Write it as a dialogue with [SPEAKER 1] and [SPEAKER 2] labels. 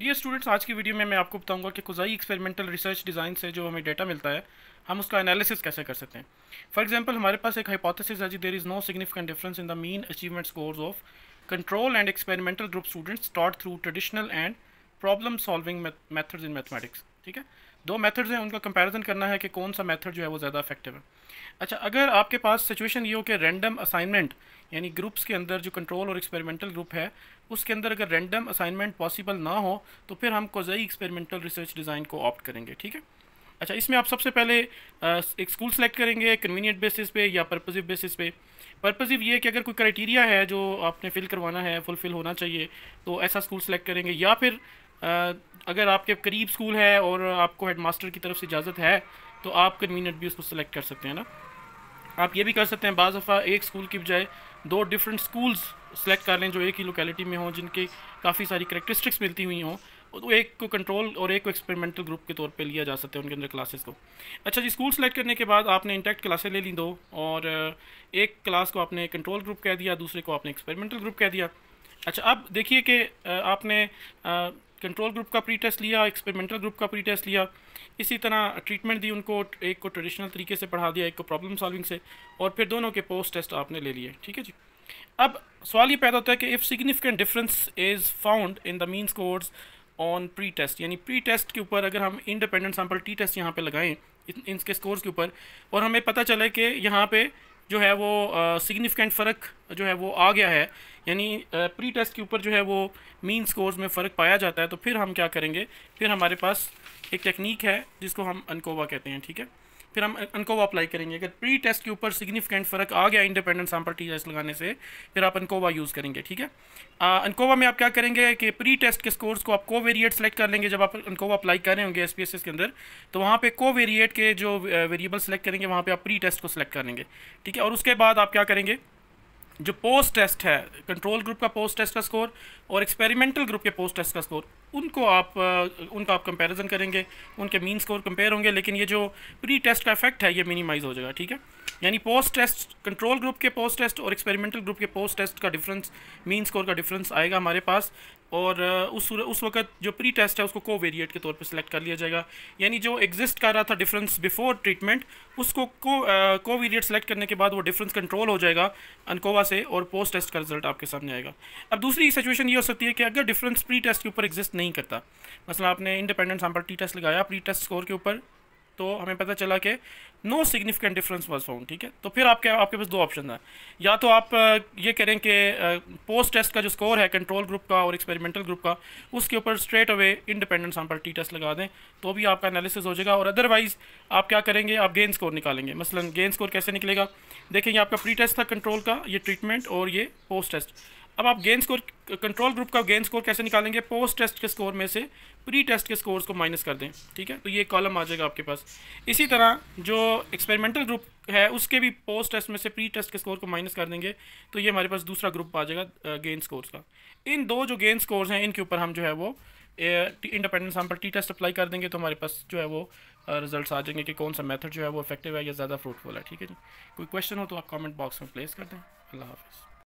[SPEAKER 1] dear students आज की video में मैं आपको बताऊंगा कि कुजाई एक्सपेरिमेंटल रिसर्च डिज़ाइन से जो हमें डेटा मिलता है हम उसका एनालिसिस कैसे कर सकते हैं फॉर एग्जांपल हमारे पास एक हाइपोथेसिस है जी there is no significant difference in the mean achievement scores of control and experimental group students स्टार्ट through traditional and problem solving methods in mathematics ठीक है दो मेथड्स हैं उनका कंपैरिजन करना है कि कौन सा मेथड जो है वो ज़्यादा इफेक्टिव है अच्छा अगर आपके पास सिचुएशन ये हो कि रैंडम असाइनमेंट यानी ग्रुप्स के अंदर जो कंट्रोल और एक्सपेरिमेंटल ग्रुप है उसके अंदर अगर रैंडम असाइनमेंट पॉसिबल ना हो तो फिर हम कोजई एक्सपेरिमेंटल रिसर्च डिज़ाइन को ऑप्ट करेंगे ठीक है अच्छा इसमें आप सबसे पहले एक स्कूल सेलेक्ट करेंगे कन्वीनियंट बेसिस पे या पर्पजिव बेसिस पे पर्पजिव ये कि अगर कोई क्राइटेरिया है जो आपने फ़िल करवाना है फुलफ़िल होना चाहिए तो ऐसा स्कूल सेलेक्ट करेंगे या फिर अगर आपके करीब स्कूल है और आपको हेडमास्टर की तरफ से इजाज़त है तो आप कन्वीनियंट भी उसको सेलेक्ट कर सकते हैं ना आप ये भी कर सकते हैं बाज़ दफ़ा एक स्कूल की बजाय दो डिफरेंट स्कूल्स सेलेक्ट कर लें जो एक ही लोकेलिटी में हों जिनके काफ़ी सारी करेक्ट्रिस्टिक्स मिलती हुई हों तो एक को कंट्रोल और एक को एक्सपेरिमेंटल ग्रुप के तौर पे लिया जा सकता है उनके अंदर क्लासेस को अच्छा जी स्कूल सेलेक्ट करने के बाद आपने इंटैक्ट क्लासेस ले ली दो और एक क्लास को आपने कंट्रोल ग्रुप कह दिया दूसरे को आपने एक्सपेरिमेंटल ग्रुप कह दिया अच्छा अब देखिए कि आपने कंट्रोल ग्रुप का प्री टेस्ट लिया एक्सपेरिमेंटल ग्रुप का प्री टेस्ट लिया इसी तरह ट्रीटमेंट दी उनको एक को ट्रेडिशनल तरीके से पढ़ा दिया एक को प्रॉब्लम सॉल्विंग से और फिर दोनों के पोस्ट टेस्ट आपने ले लिए ठीक है जी अब सवाल ये पैदा होता है कि if significant difference is found in the mean scores on pre test यानी प्री टेस्ट के ऊपर अगर हम इंडिपेंडेंट सैम्पल टी टेस्ट यहाँ पे लगाएं इनके स्कोर्स के ऊपर और हमें पता चले कि यहाँ पे जो है वो सिग्निफिकेंट फ़र्क जो है वो आ गया है यानी प्री टेस्ट के ऊपर जो है वो मीन स्कोर्स में फ़र्क पाया जाता है तो फिर हम क्या करेंगे फिर हमारे पास एक टेक्निक है जिसको हम अनकोवा कहते हैं ठीक है फिर हम इनको अं-, वो अप्लाई करेंगे अगर प्री टेस्ट के ऊपर सिग्निफिकेंट फ़र्क आ गया इंडिपेंडेंट सैम्पल टी टेस्ट लगाने से फिर आप अनकोवा यूज़ करेंगे ठीक है अनकोवा में आप क्या करेंगे कि प्री टेस्ट के स्कोर्स को आप को वेरिएट सेलेक्ट कर लेंगे जब आप अनकोवा अप्लाई कर रहे होंगे एस के अंदर तो वहाँ को वेरिएट के जो वेरिएबल सेलेक्ट करेंगे वहाँ पर आप प्री टेस्ट को सिलेक्ट कर लेंगे ठीक है और उसके बाद आप क्या करेंगे जो पोस्ट टेस्ट है कंट्रोल ग्रुप का पोस्ट टेस्ट का स्कोर और एक्सपेरिमेंटल ग्रुप के पोस्ट टेस्ट का स्कोर उनको आप उनका आप कंपैरिजन करेंगे उनके मीन स्कोर कंपेयर होंगे लेकिन ये जो प्री टेस्ट का इफेक्ट है ये मिनिमाइज हो जाएगा ठीक है यानी पोस्ट टेस्ट कंट्रोल ग्रुप के पोस्ट टेस्ट और एक्सपेरिमेंटल ग्रुप के पोस्ट टेस्ट का डिफरेंस मीन स्कोर का डिफरेंस आएगा हमारे पास और उस उस वक्त जो प्री टेस्ट है उसको को वेरिएट के तौर पे सिलेक्ट कर लिया जाएगा यानी जो एग्जिस्ट कर रहा था डिफरेंस बिफोर ट्रीटमेंट उसको को को वेरिएट सेलेक्ट करने के बाद वो डिफरेंस कंट्रोल हो जाएगा अनकोवा से और पोस्ट टेस्ट का रिजल्ट आपके सामने आएगा अब दूसरी सिचुएशन ये हो सकती है कि अगर डिफरेंस प्री टेस्ट के ऊपर एग्जिस्ट नहीं करता मसला आपने इंडिपेंडेंट सैम्पल टी टेस्ट लगाया प्री टेस्ट स्कोर के ऊपर तो हमें पता चला कि no significant difference was found ठीक है तो फिर आपके आपके पास दो ऑप्शन है या तो आप ये करें कि पोस्ट टेस्ट का जो स्कोर है कंट्रोल ग्रुप का और एक्सपेरिमेंटल ग्रुप का उसके ऊपर स्ट्रेट अवे इंडिपेंडेंट पर टी टेस्ट लगा दें तो भी आपका एनालिसिस हो जाएगा और अदरवाइज आप क्या करेंगे आप गेंद स्कोर निकालेंगे मसलन गेंद स्कोर कैसे निकलेगा ये आपका प्री टेस्ट था कंट्रोल का ये ट्रीटमेंट और ये पोस्ट टेस्ट अब आप गेंद स्कोर कंट्रोल ग्रुप का गेंद स्कोर कैसे निकालेंगे पोस्ट टेस्ट के स्कोर में से प्री टेस्ट के स्कोर्स को माइनस कर दें ठीक है तो ये कॉलम आ जाएगा आपके पास इसी तरह जो एक्सपेरिमेंटल ग्रुप है उसके भी पोस्ट टेस्ट में से प्री टेस्ट के स्कोर को माइनस कर देंगे तो ये हमारे पास दूसरा ग्रुप आ जाएगा गेंद स्कोर्स का इन दो जो गेंद स्कोर्स हैं इनके ऊपर हम जो है वो इंडिपेंडेंस हम पर टी टेस्ट अप्लाई कर देंगे तो हमारे पास जो है वो रिजल्ट्स आ जाएंगे कि कौन सा मेथड जो है वो इफेक्टिव है या ज़्यादा फ्रूटफुल है ठीक है जी कोई क्वेश्चन हो तो आप कमेंट बॉक्स में प्लेस कर दें अल्लाह हाफिज़